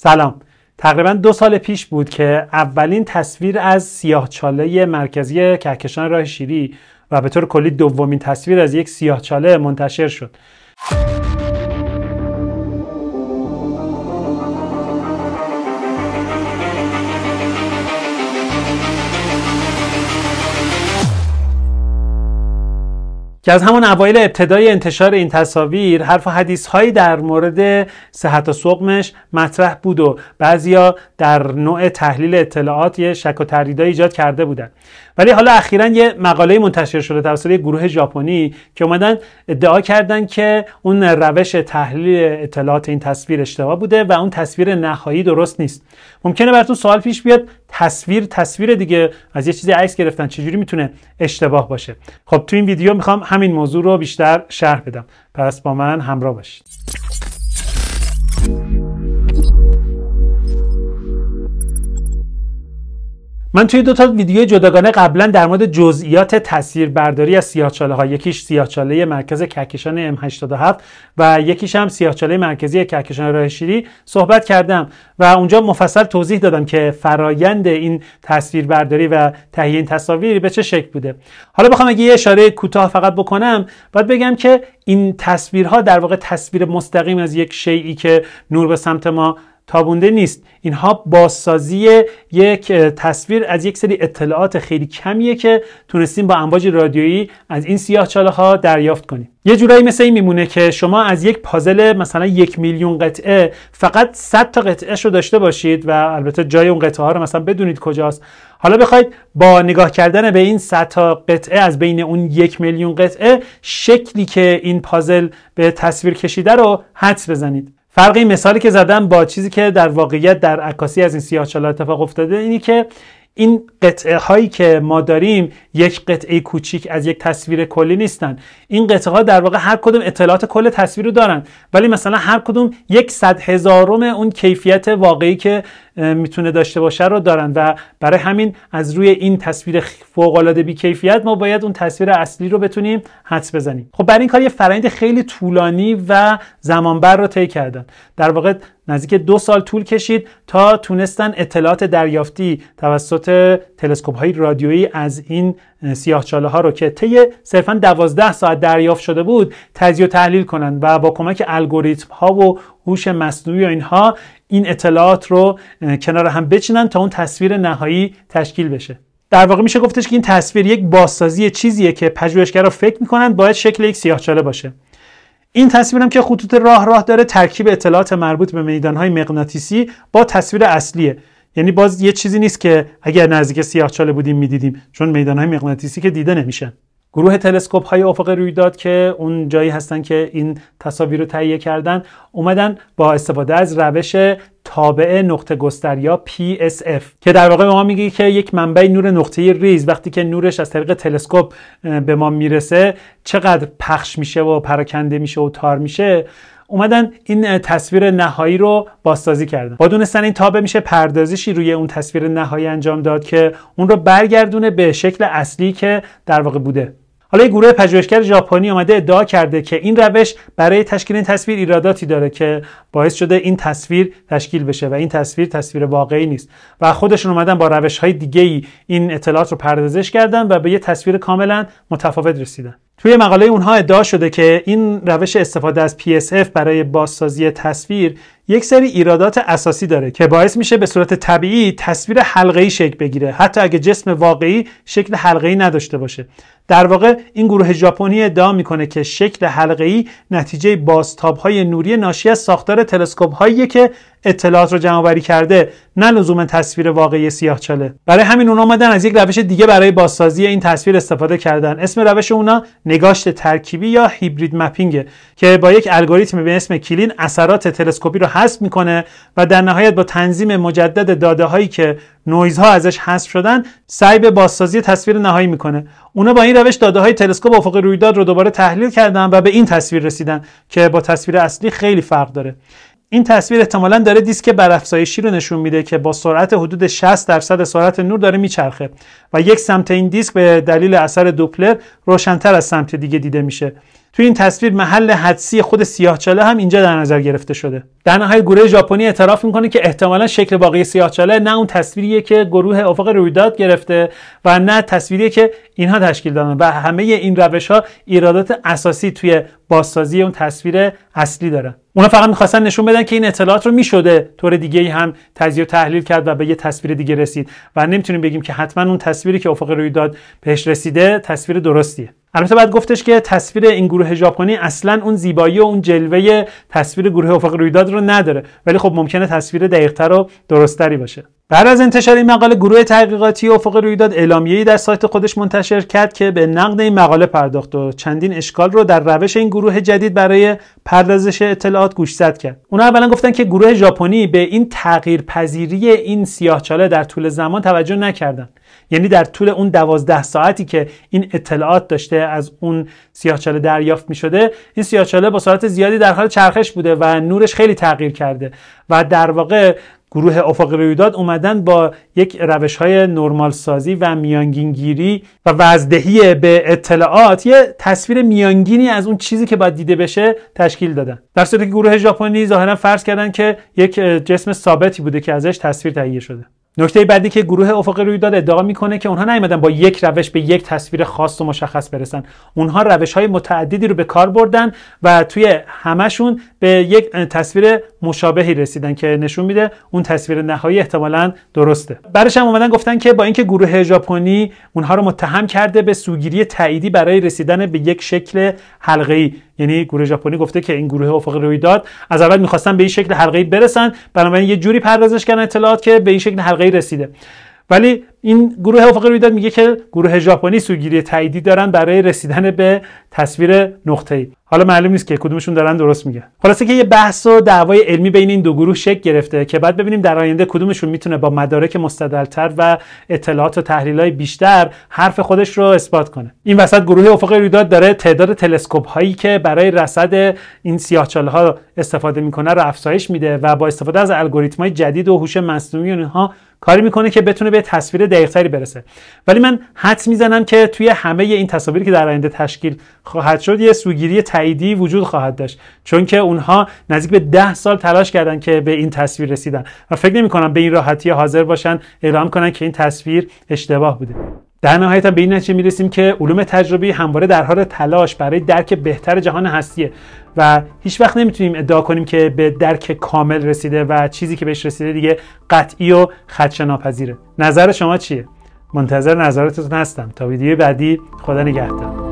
سلام تقریبا دو سال پیش بود که اولین تصویر از سیاهچاله مرکزی کهکشان راه شیری و به طور کلی دومین تصویر از یک سیاهچاله منتشر شد که از همان اوایل ابتدای انتشار این تصاویر حرف و حدیث هایی در مورد صحت و سقمش مطرح بود و بعضیا در نوع تحلیل اطلاعات یه شک و تردیدایی ایجاد کرده بودند ولی حالا اخیرا یه مقاله منتشر شده توسط یه گروه ژاپنی که اومدن ادعا کردن که اون روش تحلیل اطلاعات این تصویر اشتباه بوده و اون تصویر نهایی درست نیست ممکنه براتون سوال پیش بیاد تصویر تصویر دیگه از یه چیزی عکس گرفتن چجوری میتونه اشتباه باشه خب تو این ویدیو میخوام همین موضوع رو بیشتر شرح بدم پس با من همراه باشید من توی دو تا ویدیو جداگانه قبلا در مورد جزئیات برداری از سیاهچاله ها یکیش سیاهچاله مرکز کهکشان ام 87 و یکیش هم سیاهچاله مرکزی کهکشان راه شیری صحبت کردم و اونجا مفصل توضیح دادم که فرایند این برداری و تهیه این تصاویر به چه شکل بوده حالا بخوام اگه یه اشاره کوتاه فقط بکنم باید بگم که این تصویرها در واقع تصویر مستقیم از یک شیعی که نور به سمت ما تابونده نیست اینها بازسازی یک تصویر از یک سری اطلاعات خیلی کمیه که تونستیم با امواج رادیویی از این سیاه ها دریافت کنیم یه جورایی مثل این میمونه که شما از یک پازل مثلا یک میلیون قطعه فقط 100 تا قطعه رو داشته باشید و البته جای اون قطعه ها رو مثلا بدونید کجاست حالا بخواید با نگاه کردن به این 100 تا قطعه از بین اون یک میلیون قطعه شکلی که این پازل به تصویر کشیده رو حدس بزنید فرق مثالی که زدم با چیزی که در واقعیت در عکاسی از این سیاهچالا اتفاق افتاده اینی که این قطعه هایی که ما داریم یک قطعه کوچیک از یک تصویر کلی نیستن این قطعه ها در واقع هر کدوم اطلاعات کل تصویر رو دارن ولی مثلا هر کدوم یک صد هزارم اون کیفیت واقعی که میتونه داشته باشه رو دارن و برای همین از روی این تصویر فوق العاده بی کیفیت ما باید اون تصویر اصلی رو بتونیم حدس بزنیم خب برای این کار یه فرآیند خیلی طولانی و زمانبر رو طی کردن در واقع نزدیک دو سال طول کشید تا تونستن اطلاعات دریافتی توسط تلسکوپ های رادیویی از این سیاهچاله ها رو که طی صرفا 12 ساعت دریافت شده بود تجزیه و تحلیل کنند و با کمک الگوریتم ها و هوش مصنوعی و اینها این اطلاعات رو کنار هم بچینن تا اون تصویر نهایی تشکیل بشه در واقع میشه گفتش که این تصویر یک بازسازی چیزیه که پژوهشگرا فکر میکنن باید شکل یک سیاهچاله باشه این تصویر هم که خطوط راه راه داره ترکیب اطلاعات مربوط به میدانهای مغناطیسی با تصویر اصلیه یعنی باز یه چیزی نیست که اگر نزدیک سیاهچاله بودیم میدیدیم چون میدانهای مغناطیسی که دیده نمیشن گروه تلسکوپ های افق رویداد که اون جایی هستن که این تصاویر رو تهیه کردن اومدن با استفاده از روش تابع نقطه گستر یا PSF که در واقع به ما میگه که یک منبع نور نقطه ریز وقتی که نورش از طریق تلسکوپ به ما میرسه چقدر پخش میشه و پراکنده میشه و تار میشه اومدن این تصویر نهایی رو بازسازی کردن با دونستن این تابه میشه پردازشی روی اون تصویر نهایی انجام داد که اون رو برگردونه به شکل اصلی که در واقع بوده حالا یه گروه پژوهشگر ژاپنی آمده ادعا کرده که این روش برای تشکیل این تصویر ایراداتی داره که باعث شده این تصویر تشکیل بشه و این تصویر تصویر واقعی نیست و خودشون اومدن با روش های دیگه ای این اطلاعات رو پردازش کردن و به یه تصویر کاملا متفاوت رسیدن توی مقاله اونها ادعا شده که این روش استفاده از PSF برای بازسازی تصویر یک سری ایرادات اساسی داره که باعث میشه به صورت طبیعی تصویر حلقه‌ای شکل بگیره حتی اگه جسم واقعی شکل حلقه‌ای نداشته باشه در واقع این گروه ژاپنی ادعا میکنه که شکل حلقه ای نتیجه بازتاب های نوری ناشی از ساختار تلسکوپ هایی که اطلاعات رو جمع کرده نه لزوم تصویر واقعی سیاهچاله برای همین اونا آمدن از یک روش دیگه برای بازسازی این تصویر استفاده کردن اسم روش اونا نگاشت ترکیبی یا هیبرید مپینگ که با یک الگوریتم به اسم کلین اثرات تلسکوپی رو حذف میکنه و در نهایت با تنظیم مجدد داده هایی که نویزها ازش حذف شدن سعی به بازسازی تصویر نهایی میکنه اونا با این روش داده های تلسکوپ افق رویداد رو دوباره تحلیل کردن و به این تصویر رسیدن که با تصویر اصلی خیلی فرق داره این تصویر احتمالا داره دیسک برافزایشی رو نشون میده که با سرعت حدود 60 درصد سرعت نور داره میچرخه و یک سمت این دیسک به دلیل اثر دوپلر روشنتر از سمت دیگه دیده میشه توی این تصویر محل حدسی خود سیاهچاله هم اینجا در نظر گرفته شده در نهایت گروه ژاپنی اعتراف میکنه که احتمالا شکل واقعی سیاهچاله نه اون تصویریه که گروه افق رویداد گرفته و نه تصویریه که اینها تشکیل دادن و همه این روش ها ایرادات اساسی توی بازسازی اون تصویر اصلی داره اونا فقط میخواستن نشون بدن که این اطلاعات رو میشده طور دیگه هم تجزیه تحلیل کرد و به یه تصویر دیگه رسید و نمیتونیم بگیم که حتما اون تصویری که افق رویداد بهش رسیده تصویر درستیه البته باید گفتش که تصویر این گروه ژاپنی اصلا اون زیبایی و اون جلوه تصویر گروه افق رویداد رو نداره ولی خب ممکنه تصویر دقیقتر و درستری باشه بعد از انتشار این مقاله گروه تحقیقاتی افق رویداد اعلامیه‌ای در سایت خودش منتشر کرد که به نقد این مقاله پرداخت و چندین اشکال رو در روش این گروه جدید برای پردازش اطلاعات گوشزد کرد. اونا اولا گفتن که گروه ژاپنی به این تغییرپذیری این سیاهچاله در طول زمان توجه نکردن. یعنی در طول اون دوازده ساعتی که این اطلاعات داشته از اون سیاهچاله دریافت می شده این سیاهچاله با سرعت زیادی در حال چرخش بوده و نورش خیلی تغییر کرده و در واقع گروه افق رویداد اومدن با یک روش های نرمال سازی و گیری و وزدهی به اطلاعات یه تصویر میانگینی از اون چیزی که باید دیده بشه تشکیل دادن در صورتی که گروه ژاپنی ظاهرا فرض کردن که یک جسم ثابتی بوده که ازش تصویر تهیه شده نکته بعدی که گروه افق رویداد ادعا میکنه که اونها نیومدن با یک روش به یک تصویر خاص و مشخص برسن اونها روش های متعددی رو به کار بردن و توی همشون به یک تصویر مشابهی رسیدن که نشون میده اون تصویر نهایی احتمالا درسته برش هم اومدن گفتن که با اینکه گروه ژاپنی اونها رو متهم کرده به سوگیری تاییدی برای رسیدن به یک شکل حلقه‌ای یعنی گروه ژاپنی گفته که این گروه افق رویداد از اول میخواستن به این شکل حلقه برسن بنابراین یه جوری پردازش کردن اطلاعات که به این شکل حلقه رسیده ولی این گروه افق رویداد میگه که گروه ژاپنی سوگیری تاییدی دارن برای رسیدن به تصویر نقطه‌ای حالا معلوم نیست که کدومشون دارن درست میگن خلاصه که یه بحث و دعوای علمی بین این دو گروه شکل گرفته که بعد ببینیم در آینده کدومشون میتونه با مدارک مستدلتر و اطلاعات و های بیشتر حرف خودش رو اثبات کنه این وسط گروه افق رویداد داره تعداد تلسکوپ هایی که برای رصد این سیاهچاله ها استفاده میکنه رو افزایش میده و با استفاده از الگوریتم های جدید و هوش مصنوعی اونها کاری میکنه که بتونه به تصویر دقیقتری برسه ولی من حد میزنم که توی همه این تصاویری که در آینده تشکیل خواهد شد یه سوگیری تاییدی وجود خواهد داشت چون که اونها نزدیک به ده سال تلاش کردن که به این تصویر رسیدن و فکر نمیکنم به این راحتی حاضر باشن اعلام کنن که این تصویر اشتباه بوده در نهایت به این نتیجه میرسیم که علوم تجربی همواره در حال تلاش برای درک بهتر جهان هستیه و هیچ وقت نمیتونیم ادعا کنیم که به درک کامل رسیده و چیزی که بهش رسیده دیگه قطعی و خدشه ناپذیره نظر شما چیه؟ منتظر نظراتتون هستم تا ویدیو بعدی خدا نگهدار